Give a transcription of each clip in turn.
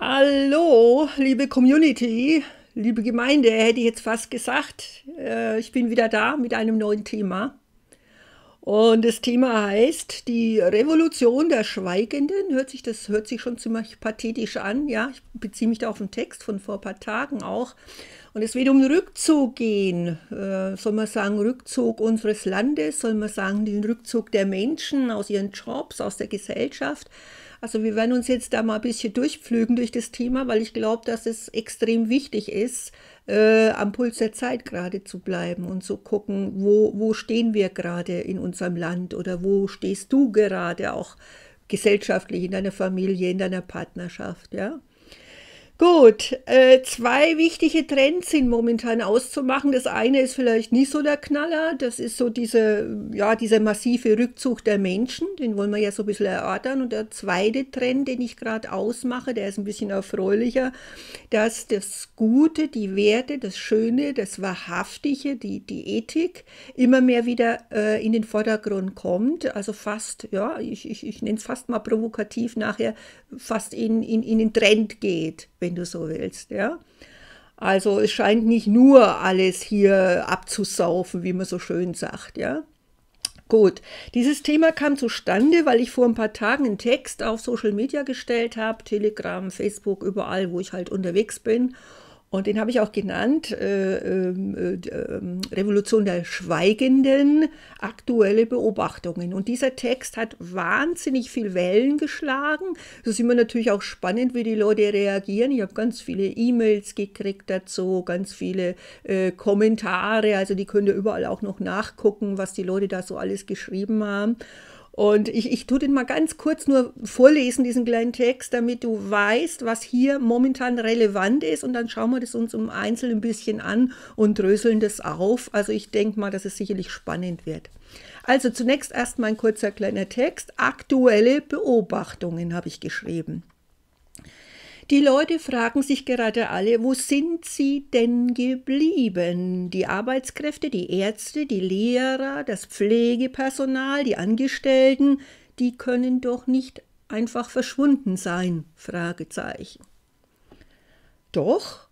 Hallo, liebe Community, liebe Gemeinde, hätte ich jetzt fast gesagt. Äh, ich bin wieder da mit einem neuen Thema. Und das Thema heißt die Revolution der Schweigenden. Hört sich das hört sich schon ziemlich pathetisch an, ja. Ich beziehe mich da auf den Text von vor ein paar Tagen auch. Und es wird um Rückzug gehen. Äh, soll man sagen Rückzug unseres Landes? Soll man sagen den Rückzug der Menschen aus ihren Jobs, aus der Gesellschaft? Also wir werden uns jetzt da mal ein bisschen durchpflügen durch das Thema, weil ich glaube, dass es extrem wichtig ist, äh, am Puls der Zeit gerade zu bleiben und zu gucken, wo, wo stehen wir gerade in unserem Land oder wo stehst du gerade auch gesellschaftlich, in deiner Familie, in deiner Partnerschaft, ja. Gut, äh, zwei wichtige Trends sind momentan auszumachen. Das eine ist vielleicht nicht so der Knaller, das ist so diese, ja, dieser massive Rückzug der Menschen, den wollen wir ja so ein bisschen erörtern. Und der zweite Trend, den ich gerade ausmache, der ist ein bisschen erfreulicher, dass das Gute, die Werte, das Schöne, das Wahrhaftige, die, die Ethik immer mehr wieder äh, in den Vordergrund kommt. Also fast, ja, ich, ich, ich nenne es fast mal provokativ nachher, fast in, in, in den Trend geht wenn du so willst. Ja? Also es scheint nicht nur alles hier abzusaufen, wie man so schön sagt. Ja? Gut, dieses Thema kam zustande, weil ich vor ein paar Tagen einen Text auf Social Media gestellt habe, Telegram, Facebook, überall, wo ich halt unterwegs bin. Und den habe ich auch genannt, äh, ähm, äh, äh, Revolution der Schweigenden, aktuelle Beobachtungen. Und dieser Text hat wahnsinnig viel Wellen geschlagen. Es ist immer natürlich auch spannend, wie die Leute reagieren. Ich habe ganz viele E-Mails gekriegt dazu, ganz viele äh, Kommentare. Also die könnt ihr überall auch noch nachgucken, was die Leute da so alles geschrieben haben. Und ich, ich tue den mal ganz kurz nur vorlesen, diesen kleinen Text, damit du weißt, was hier momentan relevant ist. Und dann schauen wir das uns im Einzelnen ein bisschen an und dröseln das auf. Also ich denke mal, dass es sicherlich spannend wird. Also zunächst erst mal ein kurzer kleiner Text. Aktuelle Beobachtungen habe ich geschrieben. Die Leute fragen sich gerade alle, wo sind sie denn geblieben? Die Arbeitskräfte, die Ärzte, die Lehrer, das Pflegepersonal, die Angestellten, die können doch nicht einfach verschwunden sein? Fragezeichen. Doch,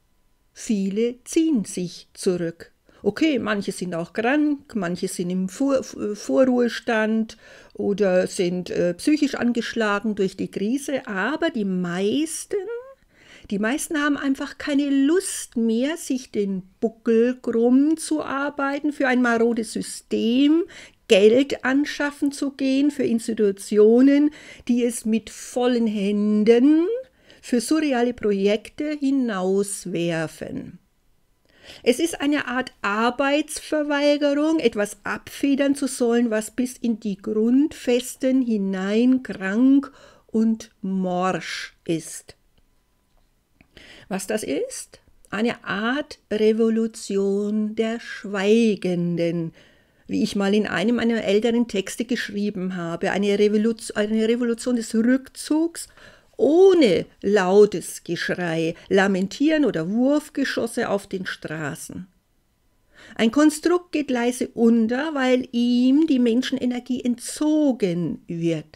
viele ziehen sich zurück. Okay, manche sind auch krank, manche sind im Vor äh, Vorruhestand oder sind äh, psychisch angeschlagen durch die Krise, aber die meisten die meisten haben einfach keine Lust mehr, sich den Buckel krumm zu arbeiten für ein marodes System, Geld anschaffen zu gehen für Institutionen, die es mit vollen Händen für surreale Projekte hinauswerfen. Es ist eine Art Arbeitsverweigerung, etwas abfedern zu sollen, was bis in die Grundfesten hinein krank und morsch ist. Was das ist? Eine Art Revolution der Schweigenden, wie ich mal in einem meiner älteren Texte geschrieben habe, eine Revolution, eine Revolution des Rückzugs ohne lautes Geschrei, Lamentieren oder Wurfgeschosse auf den Straßen. Ein Konstrukt geht leise unter, weil ihm die Menschenenergie entzogen wird.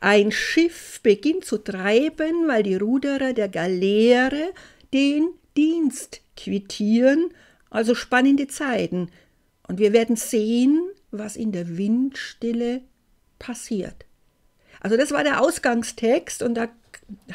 Ein Schiff beginnt zu treiben, weil die Ruderer der Galeere den Dienst quittieren, also spannende Zeiten. Und wir werden sehen, was in der Windstille passiert. Also das war der Ausgangstext und da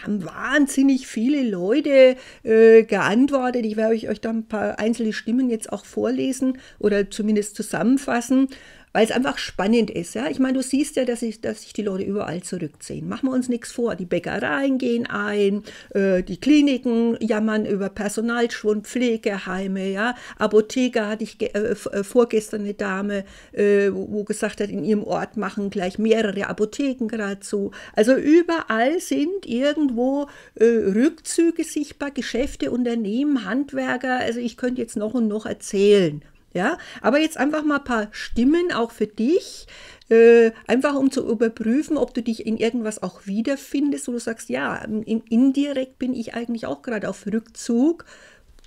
haben wahnsinnig viele Leute äh, geantwortet. Ich werde euch, euch da ein paar einzelne Stimmen jetzt auch vorlesen oder zumindest zusammenfassen weil es einfach spannend ist. Ja? Ich meine, du siehst ja, dass sich dass ich die Leute überall zurückziehen. Machen wir uns nichts vor. Die Bäckereien gehen ein, äh, die Kliniken jammern über Personalschwund, Pflegeheime, ja? Apotheker hatte ich äh, äh, vorgestern eine Dame, äh, wo gesagt hat, in ihrem Ort machen gleich mehrere Apotheken geradezu. Also überall sind irgendwo äh, Rückzüge sichtbar, Geschäfte, Unternehmen, Handwerker. Also ich könnte jetzt noch und noch erzählen, ja, aber jetzt einfach mal ein paar Stimmen auch für dich, äh, einfach um zu überprüfen, ob du dich in irgendwas auch wiederfindest, wo du sagst, ja, in, indirekt bin ich eigentlich auch gerade auf Rückzug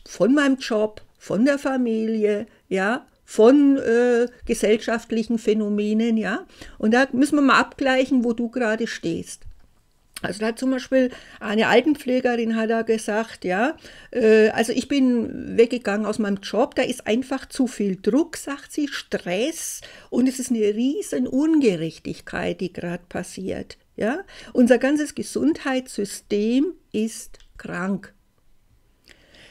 von meinem Job, von der Familie, ja, von äh, gesellschaftlichen Phänomenen, ja. Und da müssen wir mal abgleichen, wo du gerade stehst. Also da hat zum Beispiel eine Altenpflegerin hat da gesagt, ja, äh, also ich bin weggegangen aus meinem Job, da ist einfach zu viel Druck, sagt sie, Stress und es ist eine riesen Ungerechtigkeit, die gerade passiert. Ja? Unser ganzes Gesundheitssystem ist krank.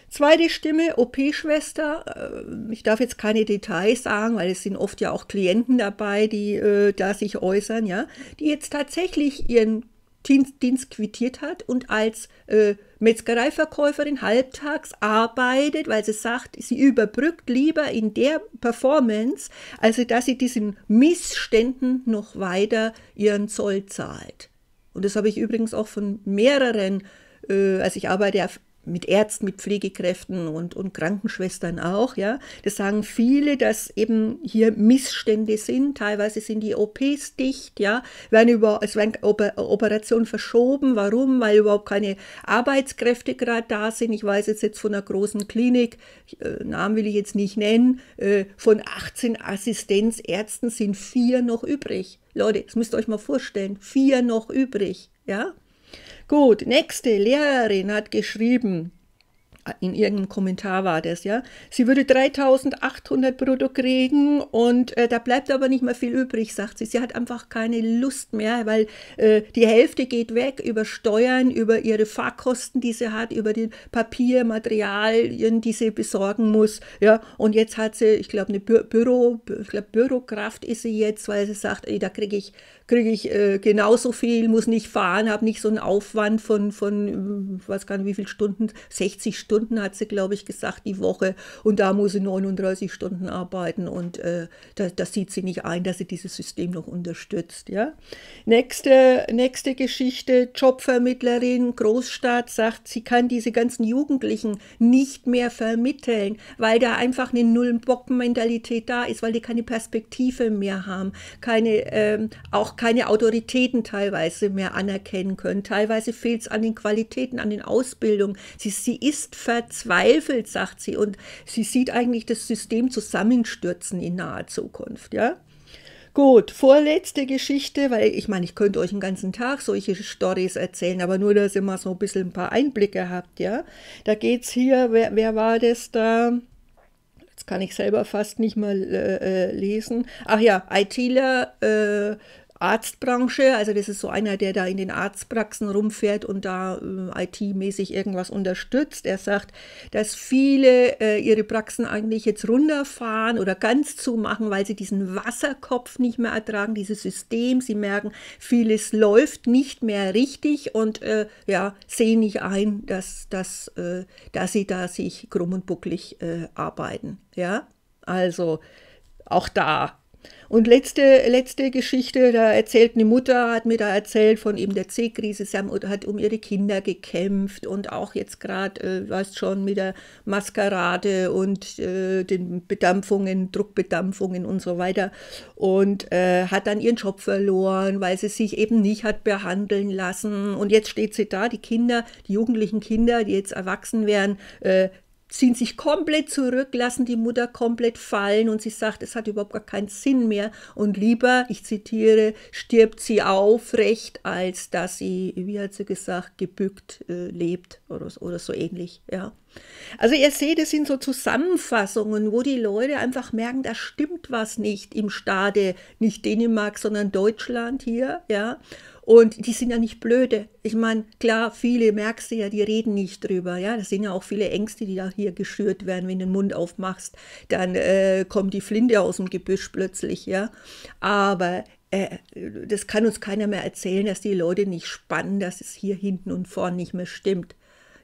Zweite Stimme, OP-Schwester. Äh, ich darf jetzt keine Details sagen, weil es sind oft ja auch Klienten dabei, die äh, da sich äußern, ja, die jetzt tatsächlich ihren Dienst quittiert hat und als äh, Metzgereiverkäuferin halbtags arbeitet, weil sie sagt, sie überbrückt lieber in der Performance, als dass sie diesen Missständen noch weiter ihren Zoll zahlt. Und das habe ich übrigens auch von mehreren, äh, also ich arbeite mit Ärzten, mit Pflegekräften und, und Krankenschwestern auch, ja. Das sagen viele, dass eben hier Missstände sind. Teilweise sind die OPs dicht, ja. Werden über, es werden Operationen verschoben. Warum? Weil überhaupt keine Arbeitskräfte gerade da sind. Ich weiß jetzt, jetzt von einer großen Klinik, äh, Namen will ich jetzt nicht nennen, äh, von 18 Assistenzärzten sind vier noch übrig. Leute, das müsst ihr euch mal vorstellen. Vier noch übrig, ja. Gut, nächste Lehrerin hat geschrieben, in irgendeinem Kommentar war das, ja. Sie würde 3800 brutto kriegen und äh, da bleibt aber nicht mehr viel übrig, sagt sie. Sie hat einfach keine Lust mehr, weil äh, die Hälfte geht weg über Steuern, über ihre Fahrkosten, die sie hat, über die Papiermaterialien, die sie besorgen muss, ja. Und jetzt hat sie, ich glaube, eine Bü Büro, ich glaube, Bürokraft ist sie jetzt, weil sie sagt, ey, da kriege ich kriege ich äh, genauso viel, muss nicht fahren, habe nicht so einen Aufwand von, von äh, was kann, wie viele Stunden, 60 Stunden hat sie, glaube ich, gesagt, die Woche. Und da muss sie 39 Stunden arbeiten und äh, da, das sieht sie nicht ein, dass sie dieses System noch unterstützt. Ja? Nächste, nächste Geschichte, Jobvermittlerin, Großstadt sagt, sie kann diese ganzen Jugendlichen nicht mehr vermitteln, weil da einfach eine Null-Bock-Mentalität da ist, weil die keine Perspektive mehr haben, keine, ähm, auch keine Autoritäten teilweise mehr anerkennen können. Teilweise fehlt es an den Qualitäten, an den Ausbildungen. Sie, sie ist verzweifelt, sagt sie, und sie sieht eigentlich das System zusammenstürzen in naher Zukunft. Ja? Gut, vorletzte Geschichte, weil ich meine, ich könnte euch den ganzen Tag solche Stories erzählen, aber nur, dass ihr mal so ein bisschen ein paar Einblicke habt, ja. Da geht es hier, wer, wer war das da? Jetzt kann ich selber fast nicht mal äh, äh lesen. Ach ja, ITler, äh, Arztbranche. Also das ist so einer, der da in den Arztpraxen rumfährt und da äh, IT-mäßig irgendwas unterstützt. Er sagt, dass viele äh, ihre Praxen eigentlich jetzt runterfahren oder ganz zumachen, weil sie diesen Wasserkopf nicht mehr ertragen, dieses System. Sie merken, vieles läuft nicht mehr richtig und äh, ja, sehen nicht ein, dass, dass, äh, dass sie da sich krumm und bucklig äh, arbeiten. Ja, also auch da und letzte, letzte Geschichte, da erzählt eine Mutter, hat mir da erzählt von eben der C-Krise, sie haben, hat um ihre Kinder gekämpft und auch jetzt gerade, äh, weißt schon, mit der Maskerade und äh, den Bedampfungen, Druckbedampfungen und so weiter und äh, hat dann ihren Job verloren, weil sie sich eben nicht hat behandeln lassen und jetzt steht sie da, die Kinder, die jugendlichen Kinder, die jetzt erwachsen werden, äh, ziehen sich komplett zurück, lassen die Mutter komplett fallen und sie sagt, es hat überhaupt gar keinen Sinn mehr und lieber, ich zitiere, stirbt sie aufrecht, als dass sie, wie hat sie gesagt, gebückt äh, lebt oder, oder so ähnlich. Ja. Also ihr seht, es sind so Zusammenfassungen, wo die Leute einfach merken, da stimmt was nicht im Staate, nicht Dänemark, sondern Deutschland hier, ja. Und die sind ja nicht blöde. Ich meine, klar, viele merkst du ja, die reden nicht drüber. Ja, das sind ja auch viele Ängste, die da hier geschürt werden, wenn du den Mund aufmachst, dann äh, kommt die Flinte aus dem Gebüsch plötzlich. Ja, aber äh, das kann uns keiner mehr erzählen, dass die Leute nicht spannen, dass es hier hinten und vorn nicht mehr stimmt.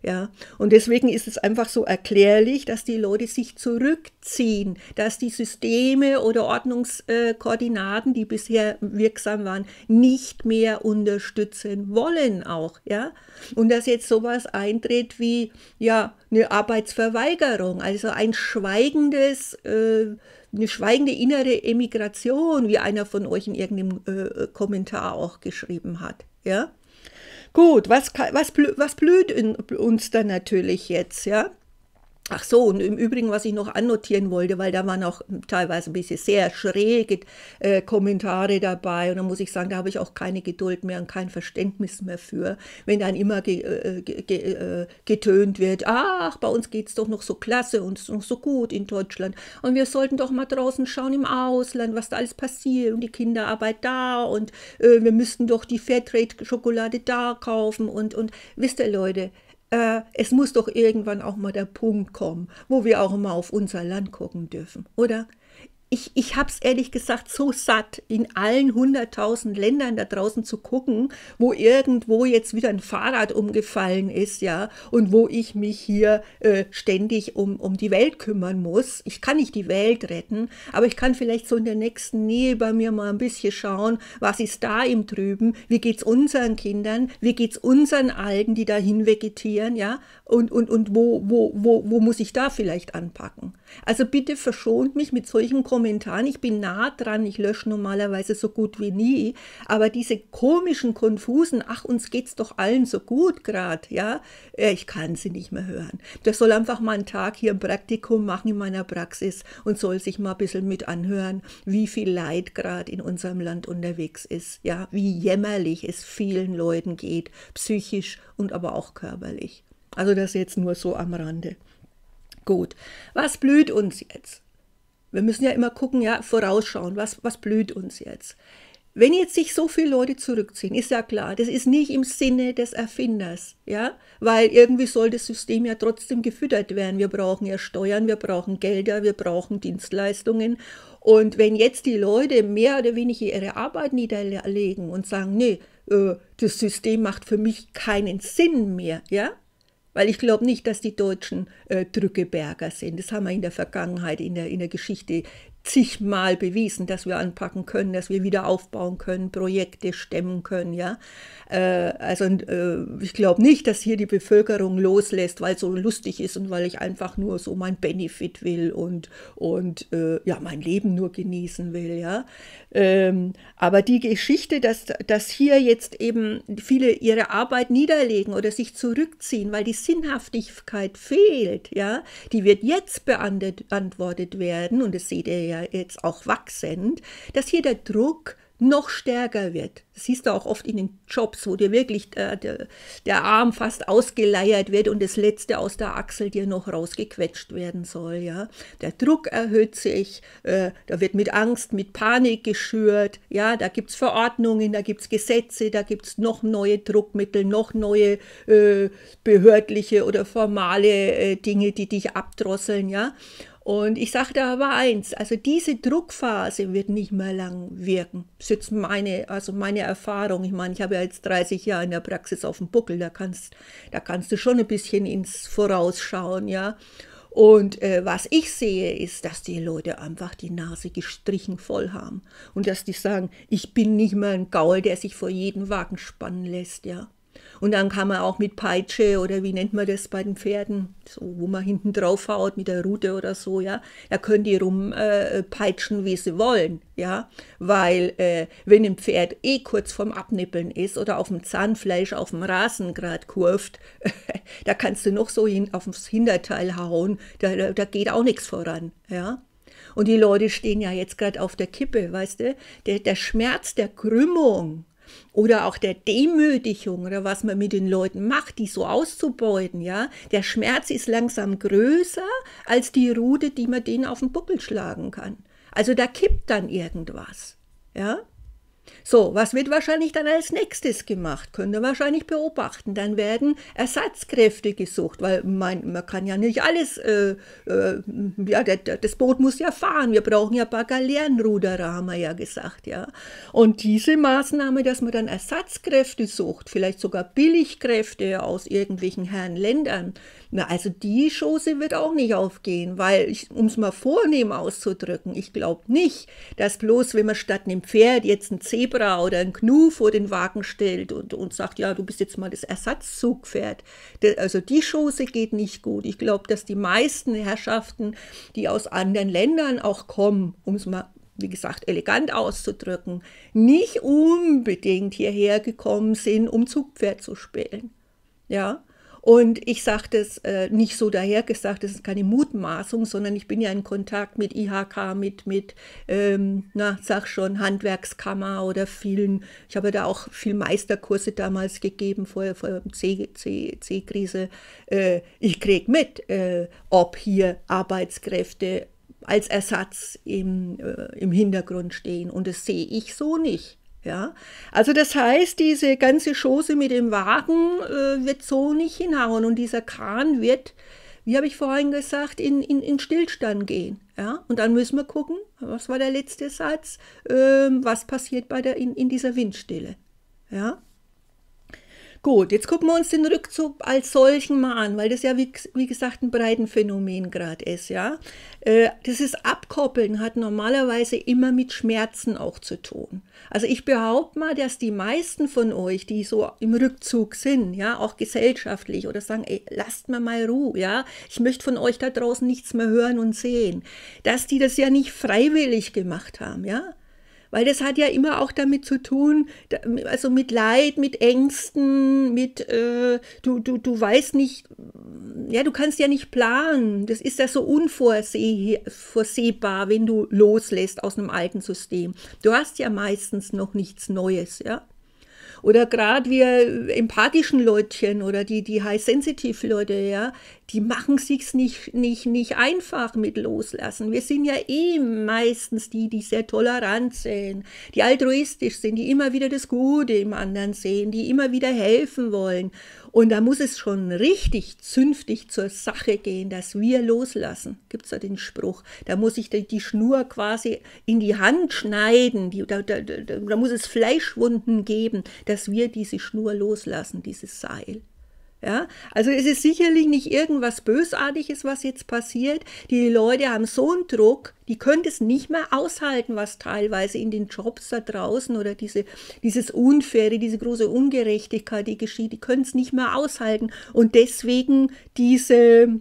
Ja, und deswegen ist es einfach so erklärlich, dass die Leute sich zurückziehen, dass die Systeme oder Ordnungskoordinaten, die bisher wirksam waren, nicht mehr unterstützen wollen auch, ja. Und dass jetzt sowas eintritt wie, ja, eine Arbeitsverweigerung, also ein schweigendes, äh, eine schweigende innere Emigration, wie einer von euch in irgendeinem äh, Kommentar auch geschrieben hat, ja. Gut, was, was, was blüht uns da natürlich jetzt, ja? Ach so, und im Übrigen, was ich noch annotieren wollte, weil da waren auch teilweise ein bisschen sehr schräge äh, Kommentare dabei. Und da muss ich sagen, da habe ich auch keine Geduld mehr und kein Verständnis mehr für, wenn dann immer ge äh, ge ge äh, getönt wird, ach, bei uns geht es doch noch so klasse und es ist noch so gut in Deutschland. Und wir sollten doch mal draußen schauen im Ausland, was da alles passiert und die Kinderarbeit da und äh, wir müssten doch die Fairtrade-Schokolade da kaufen. Und, und wisst ihr, Leute, äh, es muss doch irgendwann auch mal der Punkt kommen, wo wir auch mal auf unser Land gucken dürfen, oder? ich, ich habe es ehrlich gesagt so satt, in allen 100.000 Ländern da draußen zu gucken, wo irgendwo jetzt wieder ein Fahrrad umgefallen ist, ja, und wo ich mich hier äh, ständig um, um die Welt kümmern muss. Ich kann nicht die Welt retten, aber ich kann vielleicht so in der nächsten Nähe bei mir mal ein bisschen schauen, was ist da im Drüben, wie geht's unseren Kindern, wie geht's unseren Alten, die da vegetieren, ja, und, und, und wo, wo, wo, wo muss ich da vielleicht anpacken? Also bitte verschont mich mit solchen Kommentaren. Ich bin nah dran, ich lösche normalerweise so gut wie nie. Aber diese komischen, konfusen, ach, uns geht's doch allen so gut gerade, ja, äh, ich kann sie nicht mehr hören. Der soll einfach mal einen Tag hier ein Praktikum machen in meiner Praxis und soll sich mal ein bisschen mit anhören, wie viel Leid gerade in unserem Land unterwegs ist, ja, wie jämmerlich es vielen Leuten geht, psychisch und aber auch körperlich. Also das jetzt nur so am Rande. Gut, was blüht uns jetzt? Wir müssen ja immer gucken, ja, vorausschauen, was, was blüht uns jetzt? Wenn jetzt sich so viele Leute zurückziehen, ist ja klar, das ist nicht im Sinne des Erfinders, ja, weil irgendwie soll das System ja trotzdem gefüttert werden. Wir brauchen ja Steuern, wir brauchen Gelder, wir brauchen Dienstleistungen. Und wenn jetzt die Leute mehr oder weniger ihre Arbeit niederlegen und sagen, nee, äh, das System macht für mich keinen Sinn mehr, ja, weil ich glaube nicht, dass die Deutschen äh, Drückeberger sind. Das haben wir in der Vergangenheit, in der, in der Geschichte zigmal bewiesen, dass wir anpacken können, dass wir wieder aufbauen können, Projekte stemmen können. Ja? Äh, also äh, ich glaube nicht, dass hier die Bevölkerung loslässt, weil es so lustig ist und weil ich einfach nur so mein Benefit will und, und äh, ja, mein Leben nur genießen will. Ja? Ähm, aber die Geschichte, dass, dass hier jetzt eben viele ihre Arbeit niederlegen oder sich zurückziehen, weil die Sinnhaftigkeit fehlt, ja? die wird jetzt beantwortet werden und das seht ihr ja ja jetzt auch wachsend, dass hier der Druck noch stärker wird. Das siehst du auch oft in den Jobs, wo dir wirklich der, äh, der, der Arm fast ausgeleiert wird und das Letzte aus der Achsel dir noch rausgequetscht werden soll. Ja? Der Druck erhöht sich, äh, da wird mit Angst, mit Panik geschürt. Ja? Da gibt es Verordnungen, da gibt es Gesetze, da gibt es noch neue Druckmittel, noch neue äh, behördliche oder formale äh, Dinge, die dich abdrosseln. Ja? Und ich sage da aber eins, also diese Druckphase wird nicht mehr lang wirken. Das ist jetzt meine, also meine Erfahrung. Ich meine, ich habe ja jetzt 30 Jahre in der Praxis auf dem Buckel, da kannst, da kannst du schon ein bisschen ins Vorausschauen, ja. Und äh, was ich sehe, ist, dass die Leute einfach die Nase gestrichen voll haben. Und dass die sagen, ich bin nicht mehr ein Gaul, der sich vor jeden Wagen spannen lässt, ja. Und dann kann man auch mit Peitsche oder wie nennt man das bei den Pferden, so, wo man hinten drauf haut mit der Rute oder so, ja, da können die rumpeitschen, äh, wie sie wollen, ja, weil äh, wenn ein Pferd eh kurz vorm Abnippeln ist oder auf dem Zahnfleisch, auf dem Rasen gerade kurft, da kannst du noch so hin, aufs Hinterteil hauen, da, da, da geht auch nichts voran, ja. Und die Leute stehen ja jetzt gerade auf der Kippe, weißt du? Der, der Schmerz der Krümmung, oder auch der Demütigung oder was man mit den Leuten macht, die so auszubeuten, ja. Der Schmerz ist langsam größer als die Rute, die man denen auf den Buckel schlagen kann. Also da kippt dann irgendwas, ja. So, was wird wahrscheinlich dann als nächstes gemacht? Könnt ihr wahrscheinlich beobachten. Dann werden Ersatzkräfte gesucht, weil man, man kann ja nicht alles, äh, äh, ja, das Boot muss ja fahren. Wir brauchen ja ein paar Galeerenruderer, haben wir ja gesagt, ja. Und diese Maßnahme, dass man dann Ersatzkräfte sucht, vielleicht sogar Billigkräfte aus irgendwelchen Herren Ländern, na, also die Chance wird auch nicht aufgehen, weil, um es mal vornehm auszudrücken, ich glaube nicht, dass bloß, wenn man statt einem Pferd jetzt ein Zebra Zebra oder ein Gnu vor den Wagen stellt und, und sagt, ja, du bist jetzt mal das Ersatzzugpferd. Also die Chose geht nicht gut. Ich glaube, dass die meisten Herrschaften, die aus anderen Ländern auch kommen, um es mal wie gesagt, elegant auszudrücken, nicht unbedingt hierher gekommen sind, um Zugpferd zu spielen. Ja, und ich sage das äh, nicht so dahergesagt, das ist keine Mutmaßung, sondern ich bin ja in Kontakt mit IHK, mit, mit ähm, na, sag schon, Handwerkskammer oder vielen. Ich habe ja da auch viel Meisterkurse damals gegeben vor, vor C-Krise. Äh, ich kriege mit, äh, ob hier Arbeitskräfte als Ersatz im, äh, im Hintergrund stehen. Und das sehe ich so nicht. Ja, also das heißt, diese ganze Chose mit dem Wagen äh, wird so nicht hinhauen und dieser Kran wird, wie habe ich vorhin gesagt, in, in, in Stillstand gehen. Ja, und dann müssen wir gucken, was war der letzte Satz, äh, was passiert bei der, in, in dieser Windstille. Ja, Gut, jetzt gucken wir uns den Rückzug als solchen mal an, weil das ja, wie, wie gesagt, ein Breitenphänomen gerade ist. Ja? Äh, dieses Abkoppeln hat normalerweise immer mit Schmerzen auch zu tun. Also ich behaupte mal, dass die meisten von euch, die so im Rückzug sind, ja, auch gesellschaftlich oder sagen, ey, lasst mir mal Ruhe, ja, ich möchte von euch da draußen nichts mehr hören und sehen, dass die das ja nicht freiwillig gemacht haben, ja, weil das hat ja immer auch damit zu tun, also mit Leid, mit Ängsten, mit, äh, du, du, du weißt nicht, ja, du kannst ja nicht planen. Das ist ja so unvorsehbar, wenn du loslässt aus einem alten System. Du hast ja meistens noch nichts Neues, ja. Oder gerade wir empathischen Leutchen oder die, die High-Sensitive-Leute, ja, die machen sich's nicht, nicht, nicht einfach mit loslassen. Wir sind ja eh meistens die, die sehr tolerant sind, die altruistisch sind, die immer wieder das Gute im anderen sehen, die immer wieder helfen wollen. Und da muss es schon richtig zünftig zur Sache gehen, dass wir loslassen. Gibt es da den Spruch? Da muss ich die Schnur quasi in die Hand schneiden. Die, da, da, da, da muss es Fleischwunden geben, dass wir diese Schnur loslassen, dieses Seil. Ja, also es ist sicherlich nicht irgendwas Bösartiges, was jetzt passiert. Die Leute haben so einen Druck, die können es nicht mehr aushalten, was teilweise in den Jobs da draußen oder diese, dieses Unfaire, diese große Ungerechtigkeit, die geschieht, die können es nicht mehr aushalten. Und deswegen diese,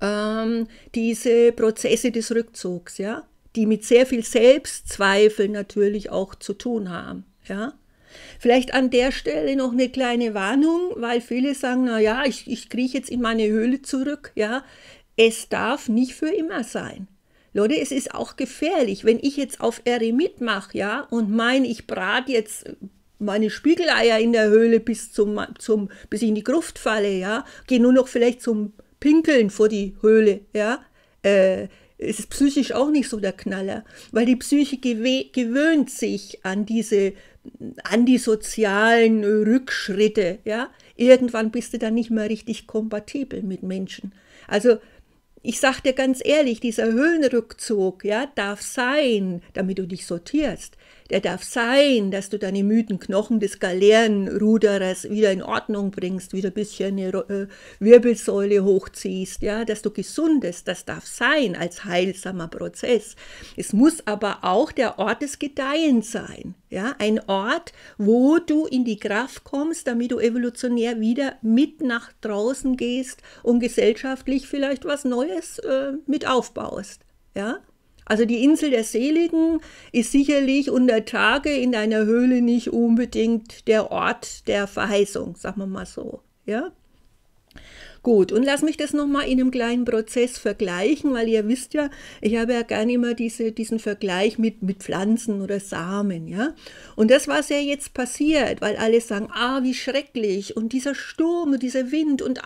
ähm, diese Prozesse des Rückzugs, ja, die mit sehr viel Selbstzweifel natürlich auch zu tun haben. Ja. Vielleicht an der Stelle noch eine kleine Warnung, weil viele sagen, na ja, ich, ich krieche jetzt in meine Höhle zurück, ja. Es darf nicht für immer sein. Leute, es ist auch gefährlich, wenn ich jetzt auf Eremit mache, ja, und mein, ich brat jetzt meine Spiegeleier in der Höhle bis zum, zum bis ich in die Gruft falle, ja, gehe nur noch vielleicht zum Pinkeln vor die Höhle, ja, äh, es ist psychisch auch nicht so der Knaller, weil die Psyche gewöhnt sich an diese antisozialen Rückschritte. Ja? Irgendwann bist du dann nicht mehr richtig kompatibel mit Menschen. Also ich sage dir ganz ehrlich, dieser Höhenrückzug ja, darf sein, damit du dich sortierst der darf sein, dass du deine müden Knochen des Galeerenruderers wieder in Ordnung bringst, wieder ein bisschen eine äh, Wirbelsäule hochziehst, ja, dass du gesundest, das darf sein als heilsamer Prozess. Es muss aber auch der Ort des Gedeihens sein, ja, ein Ort, wo du in die Kraft kommst, damit du evolutionär wieder mit nach draußen gehst und gesellschaftlich vielleicht was Neues äh, mit aufbaust, ja. Also die Insel der Seligen ist sicherlich unter Tage in einer Höhle nicht unbedingt der Ort der Verheißung, sagen wir mal so. Ja? Gut, und lass mich das nochmal in einem kleinen Prozess vergleichen, weil ihr wisst ja, ich habe ja gerne immer diese, diesen Vergleich mit, mit Pflanzen oder Samen, ja. Und das, was ja jetzt passiert, weil alle sagen, ah, wie schrecklich und dieser Sturm und dieser Wind und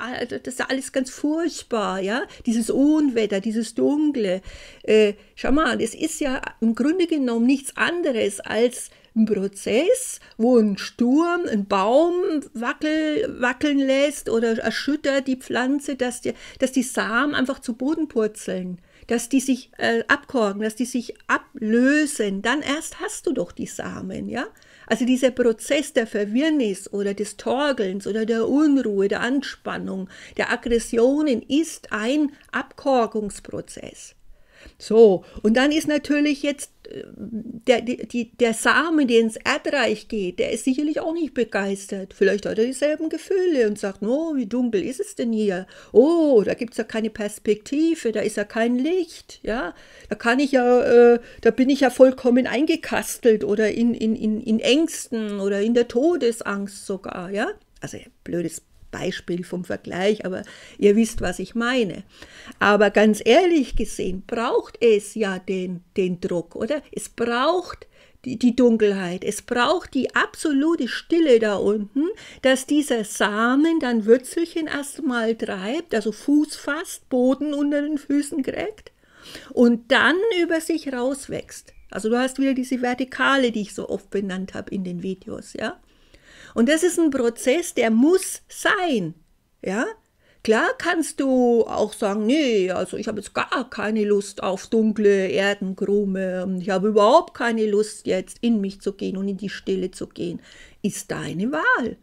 das ist alles ganz furchtbar, ja, dieses Unwetter, dieses Dunkle. Äh, schau mal, das ist ja im Grunde genommen nichts anderes als ein Prozess, wo ein Sturm einen Baum wackel, wackeln lässt oder erschüttert die Pflanze, dass die, dass die Samen einfach zu Boden purzeln, dass die sich äh, abkorken, dass die sich ablösen. Dann erst hast du doch die Samen, ja? Also dieser Prozess der Verwirrnis oder des Torgelns oder der Unruhe, der Anspannung, der Aggressionen ist ein Abkorkungsprozess. So, und dann ist natürlich jetzt der, die, der Samen, der ins Erdreich geht, der ist sicherlich auch nicht begeistert. Vielleicht hat er dieselben Gefühle und sagt, oh, wie dunkel ist es denn hier? Oh, da gibt es ja keine Perspektive, da ist ja kein Licht, ja. Da kann ich ja, äh, da bin ich ja vollkommen eingekastelt oder in, in, in, in Ängsten oder in der Todesangst sogar, ja. Also blödes Beispiel vom Vergleich, aber ihr wisst, was ich meine. Aber ganz ehrlich gesehen braucht es ja den, den Druck, oder? Es braucht die, die Dunkelheit, es braucht die absolute Stille da unten, dass dieser Samen dann Wurzelchen erstmal treibt, also Fuß fasst, Boden unter den Füßen kriegt und dann über sich rauswächst. Also du hast wieder diese Vertikale, die ich so oft benannt habe in den Videos, ja? Und das ist ein Prozess, der muss sein. Ja? Klar kannst du auch sagen, nee, also ich habe jetzt gar keine Lust auf dunkle und ich habe überhaupt keine Lust jetzt in mich zu gehen und in die Stille zu gehen. Ist deine Wahl.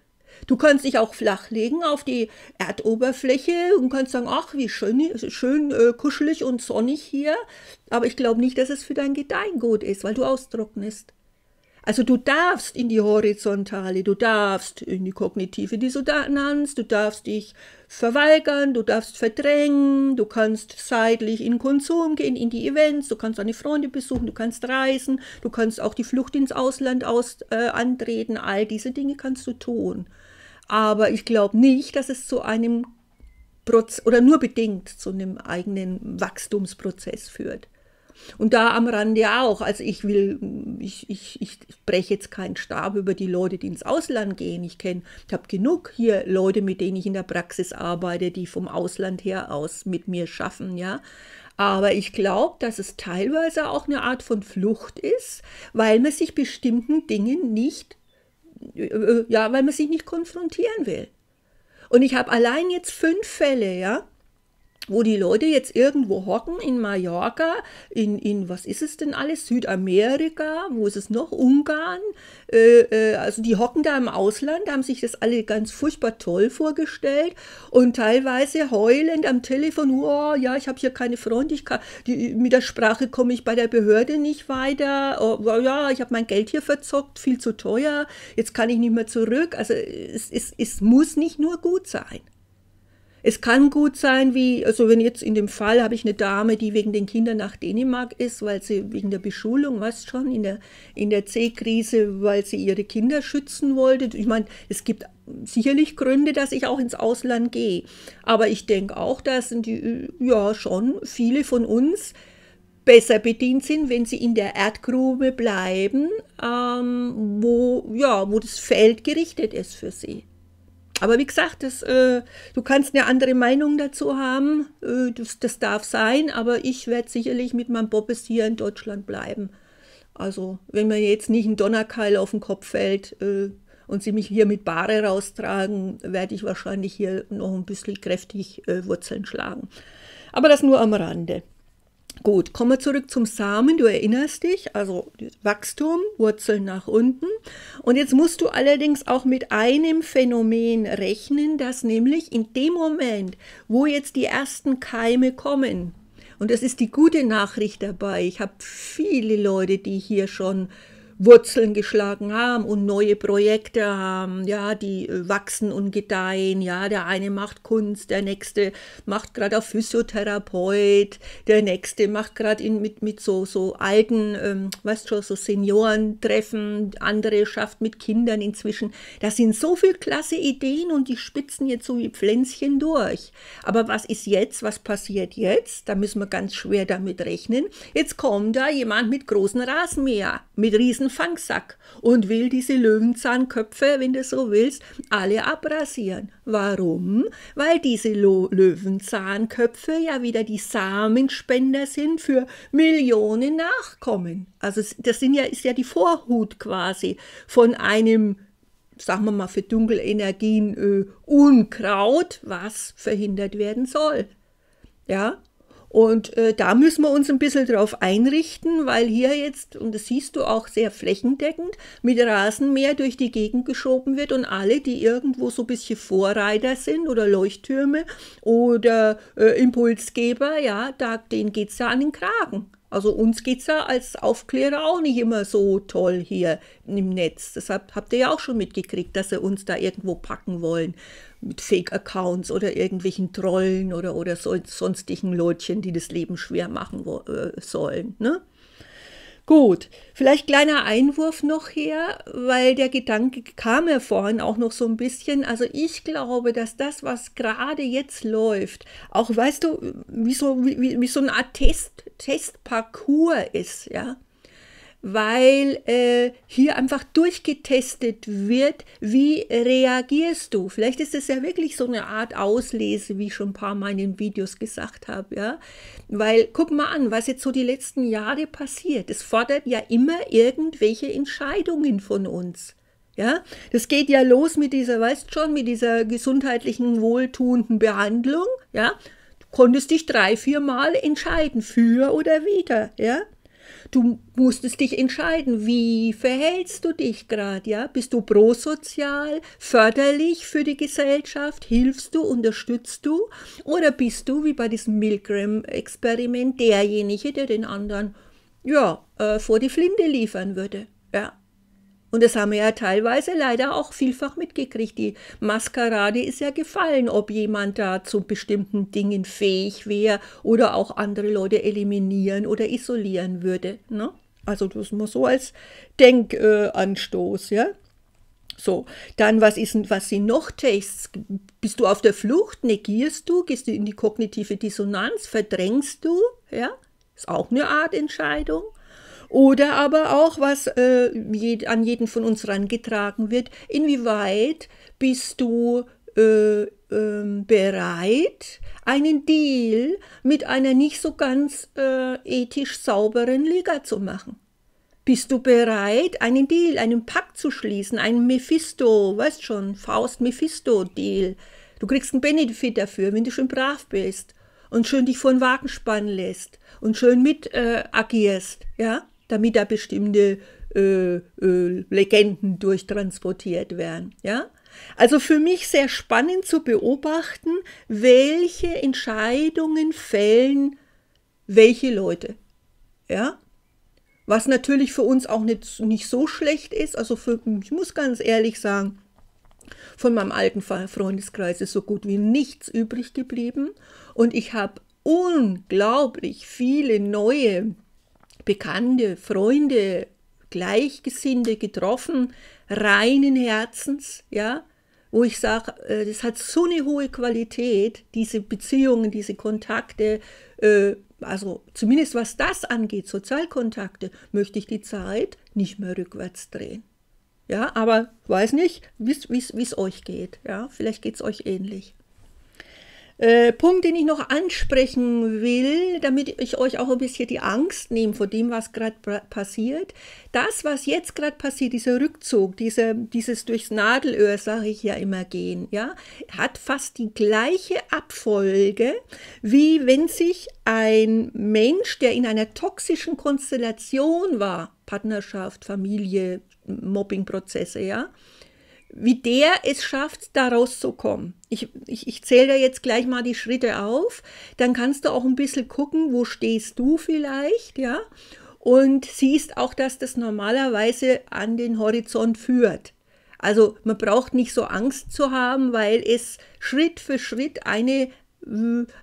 Du kannst dich auch flachlegen auf die Erdoberfläche und kannst sagen, ach, wie schön, schön äh, kuschelig und sonnig hier. Aber ich glaube nicht, dass es für dein Gedeihen gut ist, weil du austrocknest. Also du darfst in die horizontale, du darfst in die kognitive Dissonanz, du darfst dich verweigern, du darfst verdrängen, du kannst seitlich in Konsum gehen, in die Events, du kannst deine Freunde besuchen, du kannst reisen, du kannst auch die Flucht ins Ausland aus, äh, antreten, all diese Dinge kannst du tun. Aber ich glaube nicht, dass es zu einem Proz oder nur bedingt zu einem eigenen Wachstumsprozess führt. Und da am Rande auch. Also ich will, ich, ich, ich breche jetzt keinen Stab über die Leute, die ins Ausland gehen. Ich kenne, ich habe genug hier Leute, mit denen ich in der Praxis arbeite, die vom Ausland her aus mit mir schaffen, ja. Aber ich glaube, dass es teilweise auch eine Art von Flucht ist, weil man sich bestimmten Dingen nicht, äh, äh, ja, weil man sich nicht konfrontieren will. Und ich habe allein jetzt fünf Fälle, ja, wo die Leute jetzt irgendwo hocken in Mallorca, in, in was ist es denn alles, Südamerika, wo ist es noch, Ungarn, äh, äh, also die hocken da im Ausland, haben sich das alle ganz furchtbar toll vorgestellt und teilweise heulend am Telefon, oh, ja, ich habe hier keine Freunde, ich kann, die, mit der Sprache komme ich bei der Behörde nicht weiter, oh, oh ja, ich habe mein Geld hier verzockt, viel zu teuer, jetzt kann ich nicht mehr zurück, also es, es, es muss nicht nur gut sein. Es kann gut sein, wie, also wenn jetzt in dem Fall habe ich eine Dame, die wegen den Kindern nach Dänemark ist, weil sie wegen der Beschulung, weißt schon, in der, in der C-Krise, weil sie ihre Kinder schützen wollte. Ich meine, es gibt sicherlich Gründe, dass ich auch ins Ausland gehe. Aber ich denke auch, dass die, ja schon viele von uns besser bedient sind, wenn sie in der Erdgrube bleiben, ähm, wo, ja, wo das Feld gerichtet ist für sie. Aber wie gesagt, das, äh, du kannst eine andere Meinung dazu haben. Äh, das, das, darf sein, aber ich werde sicherlich mit meinem Bobbes hier in Deutschland bleiben. Also, wenn mir jetzt nicht ein Donnerkeil auf den Kopf fällt äh, und sie mich hier mit Bare raustragen, werde ich wahrscheinlich hier noch ein bisschen kräftig äh, Wurzeln schlagen. Aber das nur am Rande. Gut, kommen wir zurück zum Samen. Du erinnerst dich, also Wachstum, Wurzeln nach unten. Und jetzt musst du allerdings auch mit einem Phänomen rechnen, dass nämlich in dem Moment, wo jetzt die ersten Keime kommen, und das ist die gute Nachricht dabei, ich habe viele Leute, die hier schon Wurzeln geschlagen haben und neue Projekte haben, ja, die äh, wachsen und gedeihen, ja, der eine macht Kunst, der nächste macht gerade auch Physiotherapeut, der nächste macht gerade mit, mit so, so alten, ähm, weißt schon, so Seniorentreffen, andere schafft mit Kindern inzwischen. Das sind so viele klasse Ideen und die spitzen jetzt so wie Pflänzchen durch. Aber was ist jetzt, was passiert jetzt? Da müssen wir ganz schwer damit rechnen. Jetzt kommt da jemand mit großen Rasenmäher, mit riesen großen Fangsack und will diese Löwenzahnköpfe, wenn du so willst, alle abrasieren. Warum? Weil diese Lo Löwenzahnköpfe ja wieder die Samenspender sind für Millionen Nachkommen. Also das sind ja, ist ja die Vorhut quasi von einem sagen wir mal, für Dunkelenergien äh, Unkraut, was verhindert werden soll. Ja, und äh, da müssen wir uns ein bisschen drauf einrichten, weil hier jetzt, und das siehst du auch sehr flächendeckend, mit Rasenmäher durch die Gegend geschoben wird und alle, die irgendwo so ein bisschen Vorreiter sind oder Leuchttürme oder äh, Impulsgeber, ja, da, denen geht es ja an den Kragen. Also uns geht es ja als Aufklärer auch nicht immer so toll hier im Netz. Deshalb habt ihr ja auch schon mitgekriegt, dass sie uns da irgendwo packen wollen mit Fake-Accounts oder irgendwelchen Trollen oder, oder so, sonstigen Leutchen, die das Leben schwer machen wo, äh, sollen. Ne? Gut, vielleicht kleiner Einwurf noch her, weil der Gedanke kam ja vorhin auch noch so ein bisschen. Also ich glaube, dass das, was gerade jetzt läuft, auch weißt du, wie so, wie, wie so eine Art Test, Testparcours ist, ja weil äh, hier einfach durchgetestet wird, wie reagierst du. Vielleicht ist es ja wirklich so eine Art Auslese, wie ich schon ein paar Mal in den Videos gesagt habe. Ja? Weil guck mal an, was jetzt so die letzten Jahre passiert. Es fordert ja immer irgendwelche Entscheidungen von uns. Ja, das geht ja los mit dieser, weißt schon, mit dieser gesundheitlichen, wohltuenden Behandlung. Ja, du konntest dich drei, vier Mal entscheiden, für oder wieder. Ja, Du musstest dich entscheiden, wie verhältst du dich gerade, ja? Bist du prosozial, förderlich für die Gesellschaft, hilfst du, unterstützt du oder bist du wie bei diesem Milgram Experiment derjenige, der den anderen ja, äh, vor die Flinte liefern würde, ja? Und das haben wir ja teilweise leider auch vielfach mitgekriegt. Die Maskerade ist ja gefallen, ob jemand da zu bestimmten Dingen fähig wäre oder auch andere Leute eliminieren oder isolieren würde. Ne? Also das muss so als Denkanstoß, äh, ja. So, dann was ist was sind noch Tests? Bist du auf der Flucht? Negierst du? Gehst du in die kognitive Dissonanz? Verdrängst du? Ja, ist auch eine Art Entscheidung. Oder aber auch, was äh, je, an jeden von uns rangetragen wird, inwieweit bist du äh, äh, bereit, einen Deal mit einer nicht so ganz äh, ethisch sauberen Liga zu machen? Bist du bereit, einen Deal, einen Pakt zu schließen, einen Mephisto, weißt schon, Faust-Mephisto-Deal? Du kriegst einen Benefit dafür, wenn du schön brav bist und schön dich vor den Wagen spannen lässt und schön mit äh, agierst, ja? damit da bestimmte äh, äh, Legenden durchtransportiert werden. Ja? Also für mich sehr spannend zu beobachten, welche Entscheidungen fällen welche Leute. Ja? Was natürlich für uns auch nicht, nicht so schlecht ist. Also für, ich muss ganz ehrlich sagen, von meinem alten Freundeskreis ist so gut wie nichts übrig geblieben. Und ich habe unglaublich viele neue Bekannte, Freunde, Gleichgesinnte getroffen, reinen Herzens, ja, wo ich sage, äh, das hat so eine hohe Qualität, diese Beziehungen, diese Kontakte, äh, also zumindest was das angeht, Sozialkontakte, möchte ich die Zeit nicht mehr rückwärts drehen. Ja, aber weiß nicht, wie es euch geht. Ja, vielleicht geht es euch ähnlich. Äh, Punkt, den ich noch ansprechen will, damit ich euch auch ein bisschen die Angst nehme vor dem, was gerade passiert. Das, was jetzt gerade passiert, dieser Rückzug, diese, dieses durchs Nadelöhr, sage ich ja immer, gehen, ja, hat fast die gleiche Abfolge, wie wenn sich ein Mensch, der in einer toxischen Konstellation war, Partnerschaft, Familie, Mobbingprozesse, ja, wie der es schafft, da rauszukommen. Ich, ich, ich zähle da jetzt gleich mal die Schritte auf, dann kannst du auch ein bisschen gucken, wo stehst du vielleicht, ja, und siehst auch, dass das normalerweise an den Horizont führt. Also man braucht nicht so Angst zu haben, weil es Schritt für Schritt eine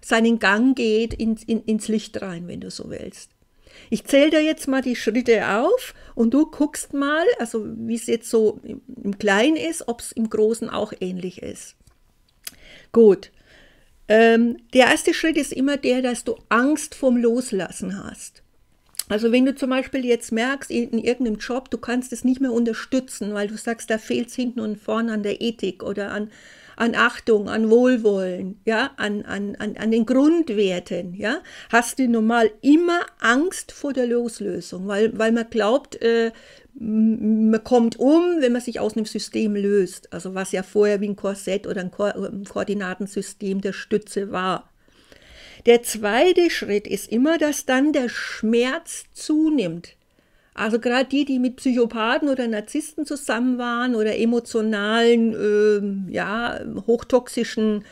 seinen Gang geht in, in, ins Licht rein, wenn du so willst. Ich zähle dir jetzt mal die Schritte auf und du guckst mal, also wie es jetzt so im Kleinen ist, ob es im Großen auch ähnlich ist. Gut. Ähm, der erste Schritt ist immer der, dass du Angst vorm Loslassen hast. Also wenn du zum Beispiel jetzt merkst, in irgendeinem Job, du kannst es nicht mehr unterstützen, weil du sagst, da fehlt es hinten und vorne an der Ethik oder an, an Achtung, an Wohlwollen, ja, an, an, an, an den Grundwerten, ja, hast du normal immer Angst vor der Loslösung, weil, weil man glaubt, äh, man kommt um, wenn man sich aus einem System löst, also was ja vorher wie ein Korsett oder ein, Ko ein ähm, Koordinatensystem der Stütze war. Der zweite Schritt ist immer, dass dann der Schmerz zunimmt. Also gerade die, die mit Psychopathen oder Narzissten zusammen waren oder emotionalen, äh, ja, hochtoxischen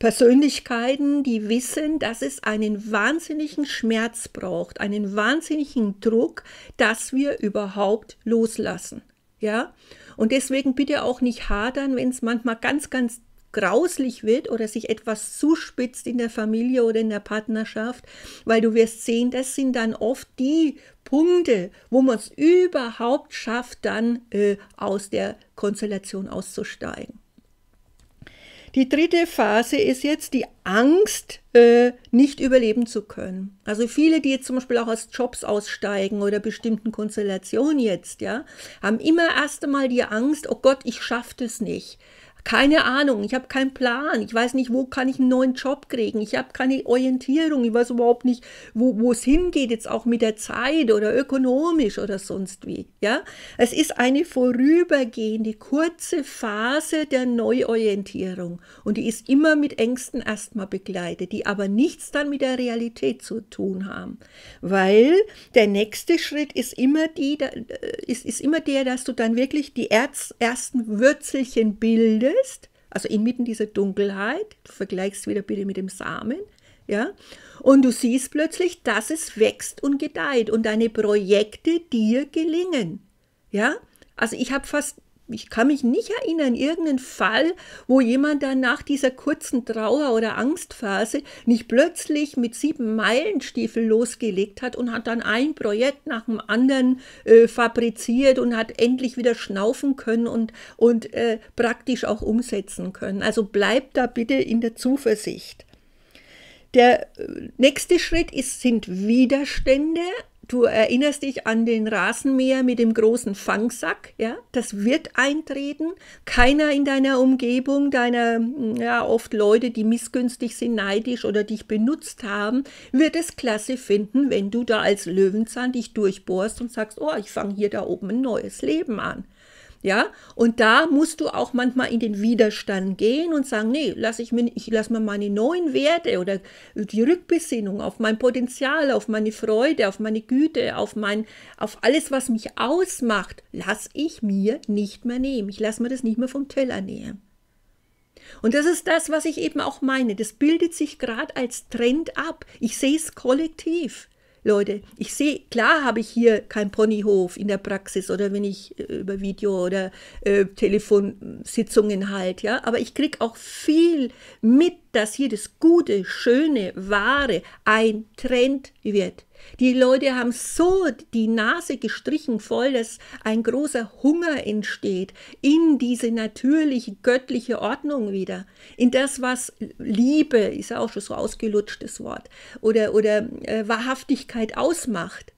Persönlichkeiten, die wissen, dass es einen wahnsinnigen Schmerz braucht, einen wahnsinnigen Druck, dass wir überhaupt loslassen. Ja? Und deswegen bitte auch nicht hadern, wenn es manchmal ganz, ganz grauslich wird oder sich etwas zuspitzt in der Familie oder in der Partnerschaft, weil du wirst sehen, das sind dann oft die Punkte, wo man es überhaupt schafft, dann äh, aus der Konstellation auszusteigen. Die dritte Phase ist jetzt die Angst, äh, nicht überleben zu können. Also viele, die jetzt zum Beispiel auch aus Jobs aussteigen oder bestimmten Konstellationen jetzt, ja, haben immer erst einmal die Angst, oh Gott, ich schaffe das nicht keine Ahnung, ich habe keinen Plan, ich weiß nicht, wo kann ich einen neuen Job kriegen, ich habe keine Orientierung, ich weiß überhaupt nicht, wo es hingeht, jetzt auch mit der Zeit oder ökonomisch oder sonst wie. Ja? Es ist eine vorübergehende, kurze Phase der Neuorientierung und die ist immer mit Ängsten erstmal begleitet, die aber nichts dann mit der Realität zu tun haben, weil der nächste Schritt ist immer, die, äh, ist, ist immer der, dass du dann wirklich die ersten Würzelchen bildest, findest, also inmitten dieser Dunkelheit, du vergleichst wieder bitte mit dem Samen, ja, und du siehst plötzlich, dass es wächst und gedeiht und deine Projekte dir gelingen, ja. Also ich habe fast ich kann mich nicht erinnern, irgendeinen Fall, wo jemand dann nach dieser kurzen Trauer- oder Angstphase nicht plötzlich mit sieben Meilenstiefel losgelegt hat und hat dann ein Projekt nach dem anderen äh, fabriziert und hat endlich wieder schnaufen können und, und äh, praktisch auch umsetzen können. Also bleibt da bitte in der Zuversicht. Der äh, nächste Schritt ist, sind Widerstände, Du erinnerst dich an den Rasenmäher mit dem großen Fangsack, ja? Das wird eintreten. Keiner in deiner Umgebung, deiner mm, ja, oft Leute, die missgünstig sind, neidisch oder dich benutzt haben, wird es klasse finden, wenn du da als Löwenzahn dich durchbohrst und sagst, oh, ich fange hier da oben ein neues Leben an. Ja, und da musst du auch manchmal in den Widerstand gehen und sagen, nee, lass ich mir, ich lass mal meine neuen Werte oder die Rückbesinnung auf mein Potenzial, auf meine Freude, auf meine Güte, auf mein, auf alles, was mich ausmacht, lass ich mir nicht mehr nehmen. Ich lass mir das nicht mehr vom Teller nehmen. Und das ist das, was ich eben auch meine. Das bildet sich gerade als Trend ab. Ich sehe es kollektiv. Leute, ich sehe, klar habe ich hier keinen Ponyhof in der Praxis oder wenn ich äh, über Video oder äh, Telefonsitzungen halt, ja, aber ich kriege auch viel mit, dass hier das Gute, Schöne, Wahre ein Trend wird. Die Leute haben so die Nase gestrichen voll, dass ein großer Hunger entsteht in diese natürliche, göttliche Ordnung wieder. In das, was Liebe, ist ja auch schon so ausgelutschtes Wort, oder, oder äh, Wahrhaftigkeit ausmacht.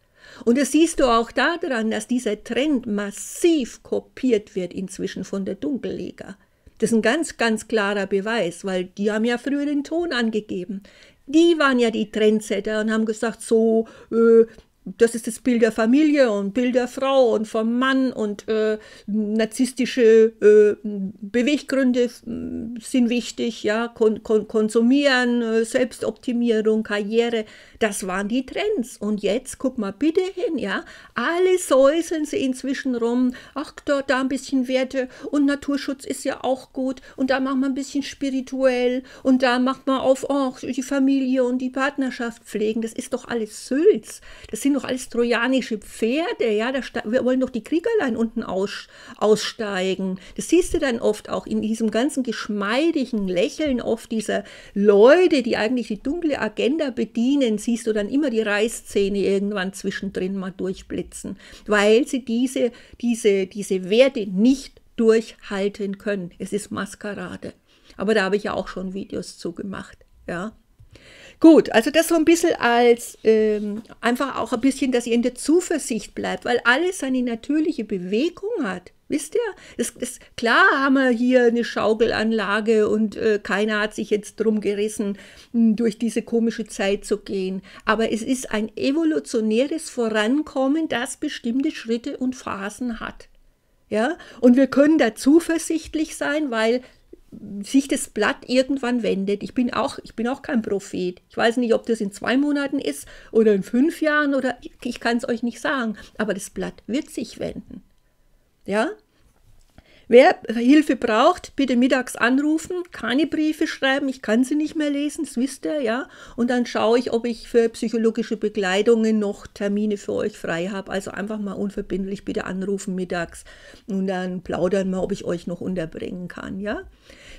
Und das siehst du auch daran, dass dieser Trend massiv kopiert wird inzwischen von der Dunkelleger. Das ist ein ganz, ganz klarer Beweis, weil die haben ja früher den Ton angegeben die waren ja die Trendsetter und haben gesagt, so, äh, das ist das Bild der Familie und Bild der Frau und vom Mann und äh, narzisstische äh, Beweggründe äh, sind wichtig, ja, kon kon konsumieren, äh, Selbstoptimierung, Karriere, das waren die Trends. Und jetzt guck mal bitte hin, ja, alle säuseln sie inzwischen rum, ach, da, da ein bisschen Werte und Naturschutz ist ja auch gut und da macht man ein bisschen spirituell und da macht man auf, oh, die Familie und die Partnerschaft pflegen, das ist doch alles Sülz. Das sind sind doch alles trojanische Pferde, ja, da wir wollen doch die Kriegerlein unten aus aussteigen. Das siehst du dann oft auch in diesem ganzen geschmeidigen Lächeln oft dieser Leute, die eigentlich die dunkle Agenda bedienen, siehst du dann immer die Reißzähne irgendwann zwischendrin mal durchblitzen, weil sie diese, diese, diese Werte nicht durchhalten können. Es ist Maskerade. Aber da habe ich ja auch schon Videos zu gemacht. Ja. Gut, also das so ein bisschen als ähm, einfach auch ein bisschen, dass ihr in der Zuversicht bleibt, weil alles seine natürliche Bewegung hat. Wisst ihr? Das, das, klar haben wir hier eine Schaukelanlage und äh, keiner hat sich jetzt drum gerissen, hm, durch diese komische Zeit zu gehen. Aber es ist ein evolutionäres Vorankommen, das bestimmte Schritte und Phasen hat. Ja? Und wir können da zuversichtlich sein, weil sich das Blatt irgendwann wendet. Ich bin auch, ich bin auch kein Prophet. Ich weiß nicht, ob das in zwei Monaten ist oder in fünf Jahren oder ich kann es euch nicht sagen. Aber das Blatt wird sich wenden. Ja, Wer Hilfe braucht, bitte mittags anrufen, keine Briefe schreiben, ich kann sie nicht mehr lesen, das wisst ihr, ja. Und dann schaue ich, ob ich für psychologische Begleitungen noch Termine für euch frei habe. Also einfach mal unverbindlich bitte anrufen mittags und dann plaudern wir, ob ich euch noch unterbringen kann, ja.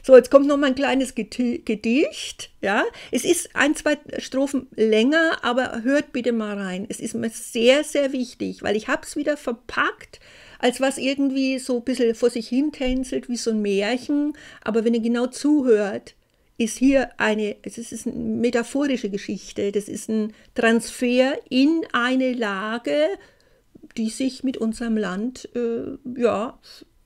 So, jetzt kommt noch mal ein kleines Gedicht, ja. Es ist ein, zwei Strophen länger, aber hört bitte mal rein. Es ist mir sehr, sehr wichtig, weil ich habe es wieder verpackt als was irgendwie so ein bisschen vor sich hin tänzelt, wie so ein Märchen. Aber wenn ihr genau zuhört, ist hier eine, es ist eine metaphorische Geschichte, das ist ein Transfer in eine Lage, die sich mit unserem Land, äh, ja,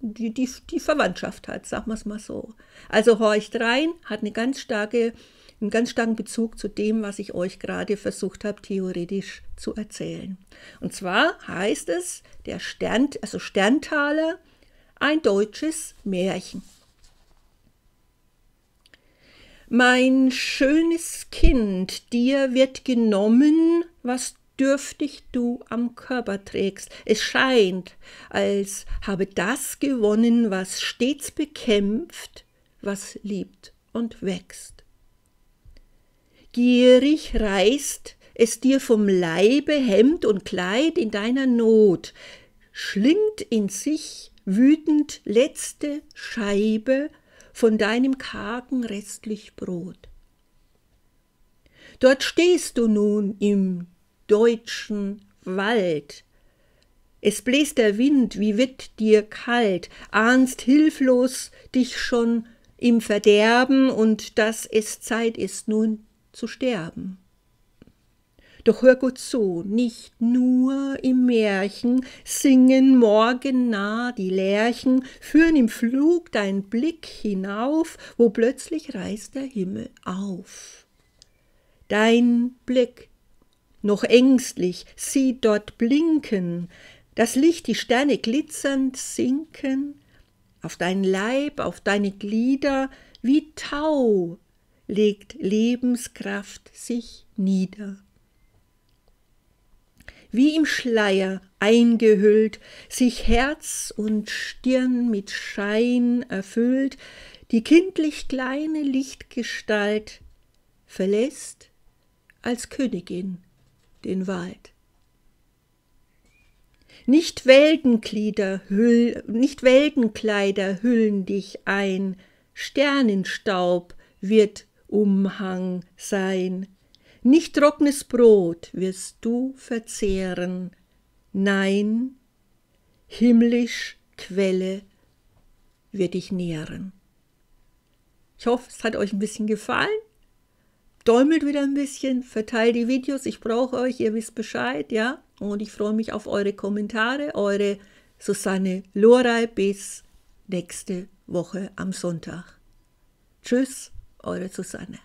die, die, die Verwandtschaft hat, sagen wir es mal so. Also horcht rein, hat eine ganz starke im ganz starken Bezug zu dem, was ich euch gerade versucht habe, theoretisch zu erzählen. Und zwar heißt es, der Stern, also Sterntaler, ein deutsches Märchen. Mein schönes Kind, dir wird genommen, was dürftig du am Körper trägst. Es scheint, als habe das gewonnen, was stets bekämpft, was liebt und wächst gierig reißt es dir vom Leibe Hemd und Kleid in deiner Not, schlingt in sich wütend letzte Scheibe von deinem kargen restlich Brot. Dort stehst du nun im deutschen Wald. Es bläst der Wind, wie wird dir kalt, ahnst hilflos dich schon im Verderben und dass es Zeit ist, nun zu sterben. Doch hör gut zu, nicht nur im Märchen singen morgennah die Lerchen, führen im Flug dein Blick hinauf, wo plötzlich reißt der Himmel auf. Dein Blick, noch ängstlich, sieht dort blinken, das Licht, die Sterne glitzernd sinken, auf deinen Leib, auf deine Glieder, wie Tau legt Lebenskraft sich nieder. Wie im Schleier eingehüllt, sich Herz und Stirn mit Schein erfüllt, die kindlich kleine Lichtgestalt verlässt als Königin den Wald. Nicht Weltenglieder, hüll, nicht Weltenkleider hüllen dich ein, Sternenstaub wird Umhang sein. Nicht trockenes Brot wirst du verzehren, nein, himmlisch Quelle wird dich nähren. Ich hoffe, es hat euch ein bisschen gefallen. Däumelt wieder ein bisschen, verteilt die Videos, ich brauche euch, ihr wisst Bescheid, ja. Und ich freue mich auf eure Kommentare, eure Susanne Lorey bis nächste Woche am Sonntag. Tschüss. årets Susanne.